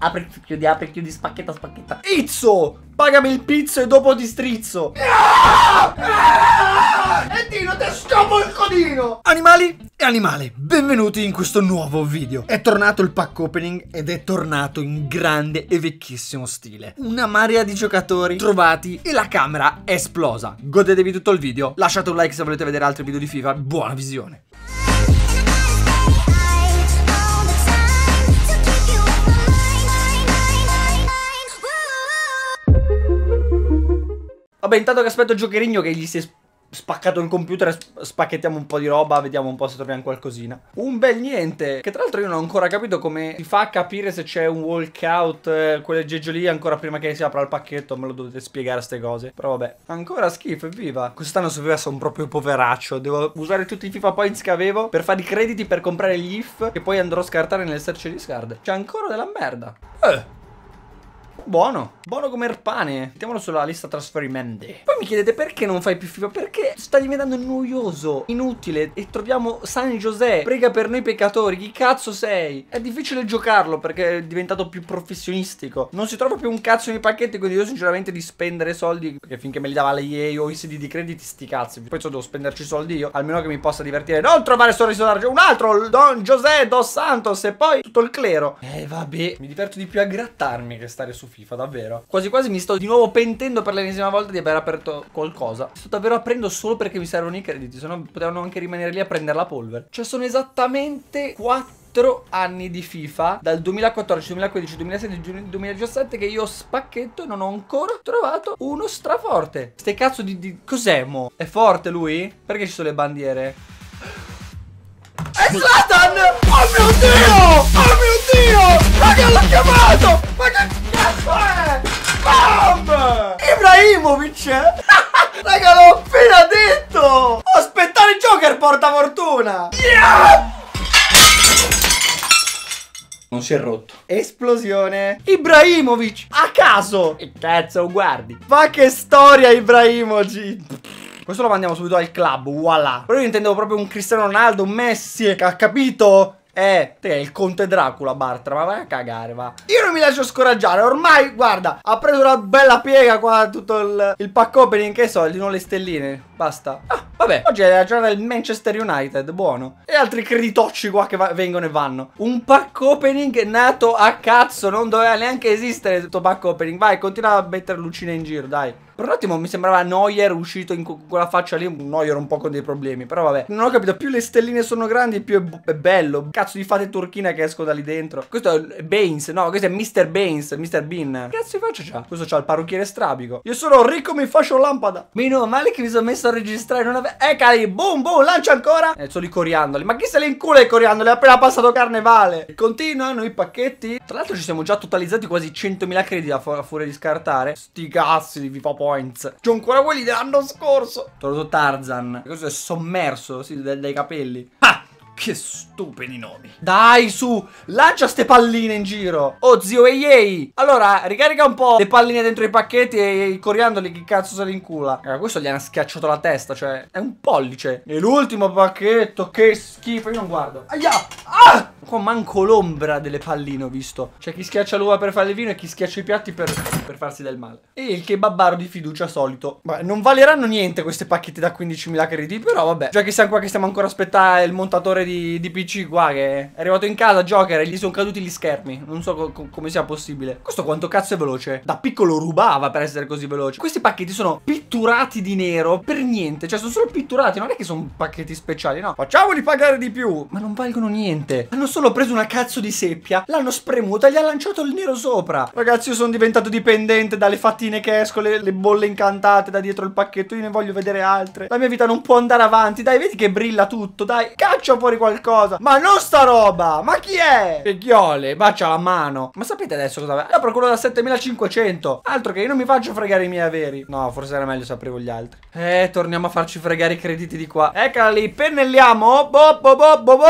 Apri, chiudi, apri, chiudi, spacchetta, spacchetta. Izzo! Pagami il pizzo e dopo ti strizzo. E Dino, te scopo il codino! Animali e animale, benvenuti in questo nuovo video. È tornato il pack opening ed è tornato in grande e vecchissimo stile. Una marea di giocatori trovati e la camera è esplosa. Godetevi tutto il video, lasciate un like se volete vedere altri video di FIFA. Buona visione. Vabbè, intanto che aspetto il Giocherigno che gli si è spaccato il computer, spacchettiamo un po' di roba, vediamo un po' se troviamo qualcosina. Un bel niente, che tra l'altro io non ho ancora capito come si fa a capire se c'è un walkout, eh, geggio lì, ancora prima che si apra il pacchetto, me lo dovete spiegare ste cose. Però vabbè, ancora schifo, evviva. Quest'anno su FIFA sono proprio poveraccio, devo usare tutti i FIFA points che avevo per fare i crediti per comprare gli IF che poi andrò a scartare nelle search di discard. C'è ancora della merda. Eh... Buono, buono come il pane. Mettiamolo sulla lista trasferimenti. Poi mi chiedete perché non fai più FIFA? Perché sta diventando noioso, inutile e troviamo San José. Prega per noi peccatori, chi cazzo sei? È difficile giocarlo perché è diventato più professionistico. Non si trova più un cazzo nei pacchetti, quindi io sinceramente di spendere soldi, perché finché me li dava la EA o i sedi di crediti, sti cazzi. Poi se devo spenderci soldi io, almeno che mi possa divertire. Non trovare solo d'argento, un altro, Don José Dos Santos e poi tutto il clero. Eh vabbè, mi diverto di più a grattarmi che stare su FIFA. FIFA, davvero. Quasi quasi mi sto di nuovo pentendo per l'ennesima volta di aver aperto qualcosa. Sto davvero aprendo solo perché mi servono i crediti, se no potevano anche rimanere lì a prendere la polvere. Cioè sono esattamente 4 anni di FIFA dal 2014, 2015, 2016, 2017 che io spacchetto e non ho ancora trovato uno straforte. Ste cazzo di... di... cos'è mo? È forte lui? Perché ci sono le bandiere? È Satan! Oh mio Dio! Oh mio Dio! Ma che l'ha chiamato! Ma che... Eh, bam! Ibrahimovic! Raga, l'ho appena detto! aspettare Joker porta fortuna! Yeah! Non si è rotto. Esplosione. Ibrahimovic, a caso. E cazzo, guardi. Ma che storia, Ibrahimovic. Questo lo mandiamo subito al club, voilà. Però io intendevo proprio un Cristiano Ronaldo, un Messi, ha capito? Eh, te il conte Dracula, Bartra, ma vai a cagare, va. Io non mi lascio scoraggiare, ormai, guarda, ha preso una bella piega qua tutto il, il pack opening, che soldi, non le stelline, basta. Ah, vabbè, oggi è la giornata del Manchester United, buono. E altri critocci qua che vengono e vanno. Un pack opening nato a cazzo, non doveva neanche esistere questo pack opening. Vai, continua a mettere lucine in giro, dai. Per un attimo mi sembrava Neuer uscito in quella faccia lì. Un Neuer un po' con dei problemi. Però vabbè. Non ho capito. Più le stelline sono grandi, più è, è bello. Cazzo di fate turchina che esco da lì dentro. Questo è Baines. No, questo è Mr. Baines. Mr. Bean. Cazzo di faccia c'ha? Questo c'ha il parrucchiere strabico. Io sono ricco, mi faccio lampada. Meno male che mi sono messo a registrare. Non ave- Eccali. Eh, boom, boom. Lancia ancora. Eh, sono i coriandoli. Ma chi se li incula i coriandoli? È appena passato carnevale. Continuano i pacchetti. Tra l'altro ci siamo già totalizzati quasi 100.000 crediti a, fu- a furia di scartare. Sti cazzi, vi fa po' points. C'ho ancora quelli dell'anno scorso. Torso Tarzan. Questo è sommerso, sì, dai, dai capelli. Ah! Che stupidi nomi. Dai, su, lancia ste palline in giro. Oh, zio Eiei. Allora, ricarica un po' le palline dentro i pacchetti e i coriandoli che cazzo se li incula. Allora, questo gli hanno schiacciato la testa, cioè, è un pollice. E l'ultimo pacchetto, che schifo, io non guardo. Aia! Ah! Qua manco l'ombra delle palline ho visto. C'è chi schiaccia l'uva per fare il vino e chi schiaccia i piatti per, per farsi del male. E il kebabbaro di fiducia solito. Beh, non valeranno niente queste pacchette da 15.000 crediti, però vabbè. Già che siamo qua che stiamo ancora aspettando il montatore di, di, PC qua che è arrivato in casa, Joker, e gli sono caduti gli schermi. Non so co come sia possibile. Questo quanto cazzo è veloce? Da piccolo rubava per essere così veloce. Questi pacchetti sono pitturati di nero per niente. Cioè sono solo pitturati, non è che sono pacchetti speciali, no. Facciamoli pagare di più. Ma non valgono niente. Hanno solo solo preso una cazzo di seppia, l'hanno spremuta e gli ha lanciato il nero sopra. Ragazzi, io sono diventato dipendente dalle fattine che esco, le, le, bolle incantate da dietro il pacchetto. Io ne voglio vedere altre. La mia vita non può andare avanti. Dai, vedi che brilla tutto. Dai, caccia fuori qualcosa. Ma non sta roba. Ma chi è? Figliole, bacia la mano. Ma sapete adesso cosa va? La procuro da 7500. Altro che io non mi faccio fregare i miei averi. No, forse era meglio sapevo gli altri. Eh, torniamo a farci fregare i crediti di qua. Eccola lì, pennelliamo. Bo, bo, bo, bo, bo.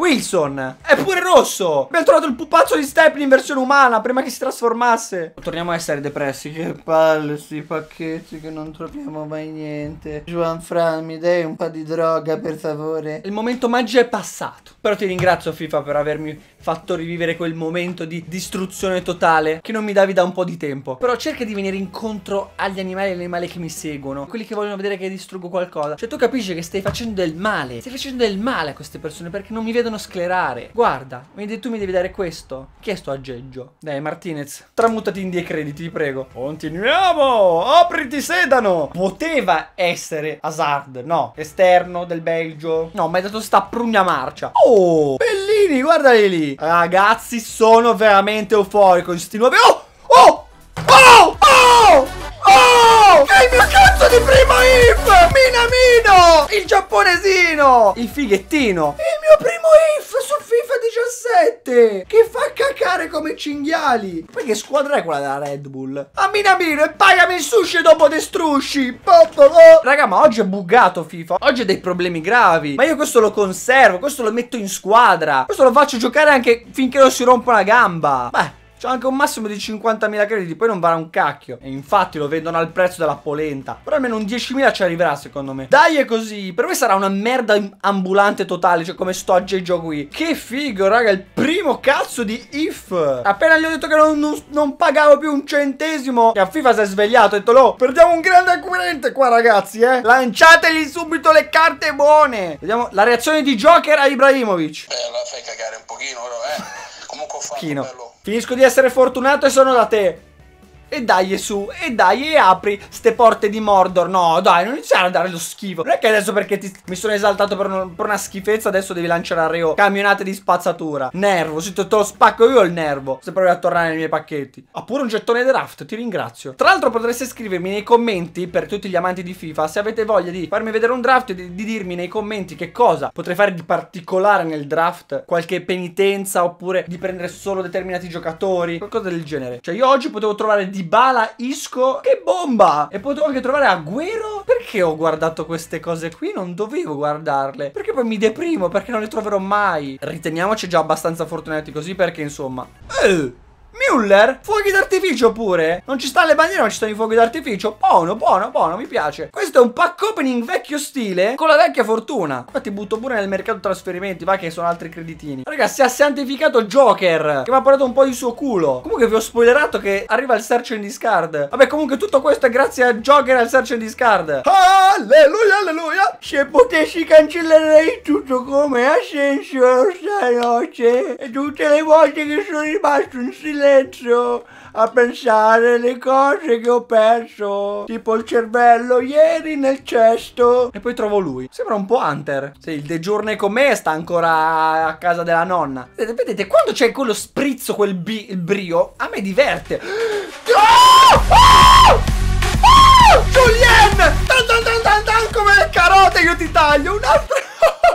Wilson è pure rosso Abbiamo trovato il pupazzo di Stepney in versione umana Prima che si trasformasse Torniamo a essere depressi Che palle sti pacchetti che non troviamo mai niente Juan Fran mi dai un po' di droga per favore Il momento magia è passato Però ti ringrazio FIFA per avermi fatto rivivere quel momento di distruzione totale Che non mi davi da un po' di tempo Però cerca di venire incontro agli animali e agli animali che mi seguono Quelli che vogliono vedere che distruggo qualcosa Cioè tu capisci che stai facendo del male Stai facendo del male a queste persone Perché non mi vedono vedono sclerare. Guarda, tu mi devi dare questo. Chi è sto aggeggio? Dai, Martinez, tramutati in 10 crediti, ti prego. Continuiamo! Apriti sedano! Poteva essere Hazard, no? Esterno del Belgio. No, ma è dato sta prugna marcia. Oh! Bellini, guardali lì! Ragazzi, sono veramente euforico. Questi nuovi... Oh! Oh! Oh! Oh! Oh! Che il mio cazzo di primo if! Minamino! Il giapponesino! Il fighettino! Il 7 che fa cacare come cinghiali. Ma che squadra è quella della Red Bull? Ammina Minamino e pagami il sushi dopo destrusci. Popolo. Raga, ma oggi è bugato FIFA. Oggi ha dei problemi gravi. Ma io questo lo conservo, questo lo metto in squadra. Questo lo faccio giocare anche finché non si rompa una gamba. Beh. C'ho anche un massimo di 50.000 crediti, poi non varrà un cacchio. E infatti lo vendono al prezzo della polenta. Però almeno un 10.000 ci arriverà, secondo me. Dai, è così. Per me sarà una merda ambulante totale, cioè come sto gioco qui. Che figo, raga, il primo cazzo di if. Appena gli ho detto che non, non, non pagavo più un centesimo, che a FIFA si è svegliato, ho detto, no, perdiamo un grande acquirente qua, ragazzi, eh. Lanciategli subito le carte buone. Vediamo la reazione di Joker a Ibrahimovic. Eh, la fai cagare un pochino, però, eh. Comunque ho fatto bello Finisco di essere fortunato e sono da te. E dai su, e dai, e apri ste porte di Mordor. No, dai, non iniziare a dare lo schifo. Non è che adesso perché ti, mi sono esaltato per, un, per, una schifezza, adesso devi lanciare a Reo camionate di spazzatura. Nervo, se te, te lo spacco io il nervo. Se provi a tornare nei miei pacchetti. Oppure un gettone draft, ti ringrazio. Tra l'altro potreste scrivermi nei commenti, per tutti gli amanti di FIFA, se avete voglia di farmi vedere un draft e di, di dirmi nei commenti che cosa potrei fare di particolare nel draft. Qualche penitenza oppure di prendere solo determinati giocatori. Qualcosa del genere. Cioè io oggi potevo trovare di di Bala Isco. Che bomba! E potevo anche trovare Agüero. Perché ho guardato queste cose qui? Non dovevo guardarle. Perché poi mi deprimo, perché non le troverò mai. Riteniamoci già abbastanza fortunati così, perché insomma... Eh! Müller, fuochi d'artificio pure. Non ci stanno le bandiere, ma ci stanno i fuochi d'artificio. Buono, buono, buono, mi piace. Questo è un pack opening vecchio stile con la vecchia fortuna. Infatti butto pure nel mercato trasferimenti, va che sono altri creditini. Ragazzi, si è santificato Joker, che mi ha parlato un po' di suo culo. Comunque vi ho spoilerato che arriva il search and discard. Vabbè, comunque tutto questo è grazie a Joker e al search and discard. Alleluia, alleluia. Se potessi cancellerei tutto come ha senso stanotte. E tutte le volte che sono rimasto in silenzio silenzio a pensare alle cose che ho perso. Tipo il cervello ieri nel cesto. E poi trovo lui. Sembra un po' Hunter. se il degiorno con me sta ancora a casa della nonna. Vedete, vedete quando c'è quello sprizzo, quel brio, a me diverte. Oh! Oh! Oh! Julien! Tan tan tan tan tan come le carote io ti taglio! Un altro...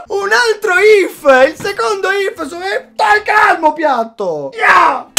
Un altro if! Il secondo if! Stai eh, calmo, piatto! Yeah!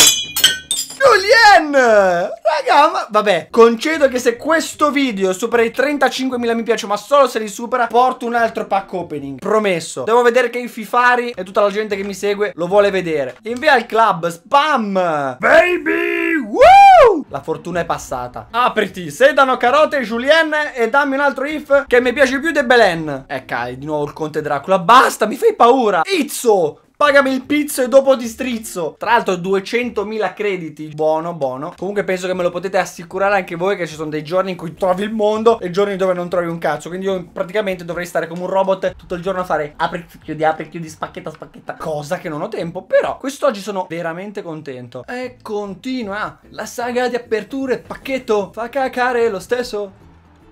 Ken! Raga, ma vabbè, concedo che se questo video supera i 35.000 mi piace, ma solo se li supera, porto un altro pack opening. Promesso. Devo vedere che i fifari e tutta la gente che mi segue lo vuole vedere. Invia il club, spam! Baby! Woo! La fortuna è passata. Apriti, sedano, carote, Julien e dammi un altro if che mi piace più di Belen. Ecco, di nuovo il conte Dracula. Basta, mi fai paura. Izzo, Pagami il pizzo e dopo ti strizzo. Tra l'altro 200.000 crediti. Buono, buono. Comunque penso che me lo potete assicurare anche voi che ci sono dei giorni in cui trovi il mondo e giorni dove non trovi un cazzo. Quindi io praticamente dovrei stare come un robot tutto il giorno a fare apri, chiudi, apri, chiudi, spacchetta, spacchetta. Cosa che non ho tempo. Però quest'oggi sono veramente contento. E continua la saga di aperture. Pacchetto fa cacare lo stesso.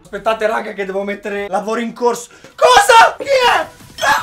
Aspettate raga che devo mettere lavoro in corso. Cosa? Chi è? Ah,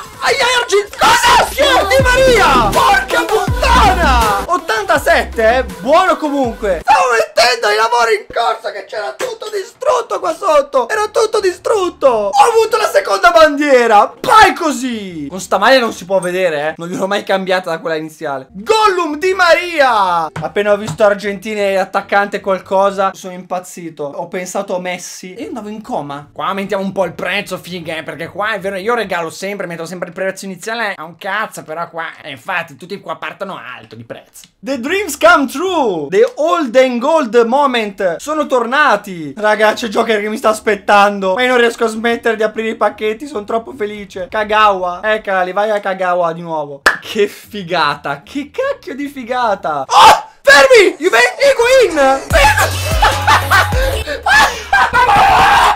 Argent! Cosa? Che di Maria! Porca puttana! 87, buono comunque. Stavo vedendo i lavori in corso che c'era tutto distrutto qua sotto Era tutto distrutto Ho avuto la seconda bandiera Vai così Con sta maglia non si può vedere eh Non gliel'ho mai cambiata da quella iniziale Gollum di Maria Appena ho visto Argentina e attaccante qualcosa Sono impazzito Ho pensato a Messi E andavo in coma Qua mettiamo un po' il prezzo fighe eh, Perché qua è vero io regalo sempre Metto sempre il prezzo iniziale a un cazzo Però qua eh, infatti tutti qua partono alto di prezzo The dreams come true The old and gold Gold Moment sono tornati Raga c'è Joker che mi sta aspettando Ma io non riesco a smettere di aprire i pacchetti Sono troppo felice Kagawa Eccali vai a Kagawa di nuovo Che figata Che cacchio di figata Oh fermi Juventus Higuain Ah!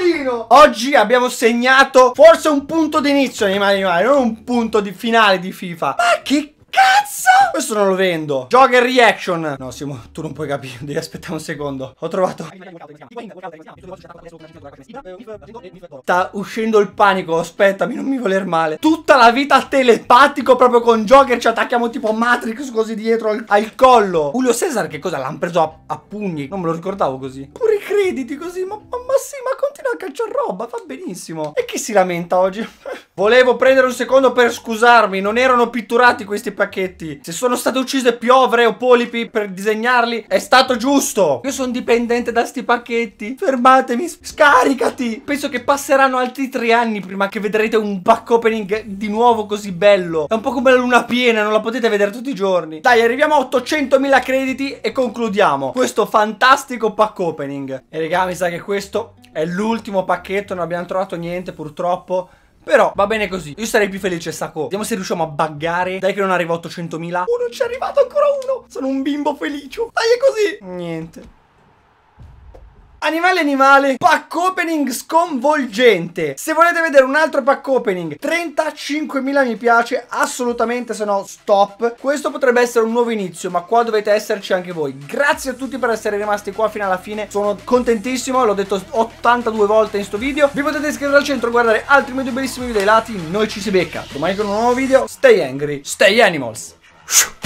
comodino Oggi abbiamo segnato forse un punto d'inizio nei mani mari Non un punto di finale di FIFA Ma che Cazzo! Questo non lo vendo. Jogger reaction. No, Simo, tu non puoi capire. Devi aspettare un secondo. Ho trovato. Sta uscendo il panico. Aspettami, non mi voler male. Tutta la vita telepatico proprio con Jogger. Ci attacchiamo tipo Matrix così dietro al, al collo. Julio Cesar, che cosa? L'hanno preso a, a, pugni. Non me lo ricordavo così. Pure i crediti così. Ma, ma, ma sì, ma continua a cacciare roba. Va benissimo. E chi si lamenta oggi? Volevo prendere un secondo per scusarmi, non erano pitturati questi pacchetti. Se sono state uccise piovre o polipi per disegnarli, è stato giusto. Io sono dipendente da sti pacchetti. Fermatemi, scaricati. Penso che passeranno altri tre anni prima che vedrete un pack opening di nuovo così bello. È un po' come la luna piena, non la potete vedere tutti i giorni. Dai, arriviamo a 800.000 crediti e concludiamo questo fantastico pack opening. E raga, mi sa che questo è l'ultimo pacchetto, non abbiamo trovato niente purtroppo. Però va bene così Io sarei più felice Sacco Vediamo se riusciamo a buggare Dai che non arriva a 800.000 Oh non ci è arrivato ancora uno Sono un bimbo felice Dai è così Niente Animale animale, pack opening sconvolgente. Se volete vedere un altro pack opening, 35.000 mi piace, assolutamente, se no stop. Questo potrebbe essere un nuovo inizio, ma qua dovete esserci anche voi. Grazie a tutti per essere rimasti qua fino alla fine, sono contentissimo, l'ho detto 82 volte in sto video. Vi potete iscrivere al centro, e guardare altri miei due bellissimi video ai lati, noi ci si becca. Domani con un nuovo video, stay angry, stay animals.